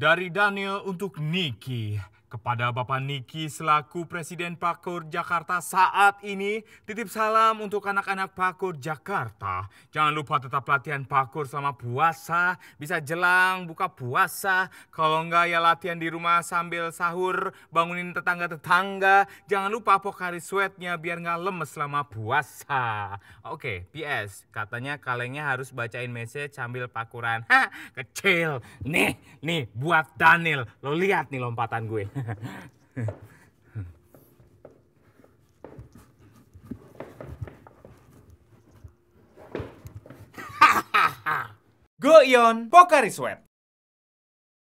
Dari Daniel untuk Nikki. Kepada Bapak Niki selaku Presiden Pakur Jakarta saat ini, titip salam untuk anak-anak Pakur Jakarta. Jangan lupa tetap latihan Pakur selama puasa, bisa jelang buka puasa. Kalau enggak ya latihan di rumah sambil sahur, bangunin tetangga-tetangga. Jangan lupa pokari sweatnya biar enggak lemes selama puasa. Oke, PS, katanya kalengnya harus bacain message sambil pakuran. Ha, kecil. Nih, nih buat Daniel. Lo lihat nih lompatan gue. Goion Pokari Sweat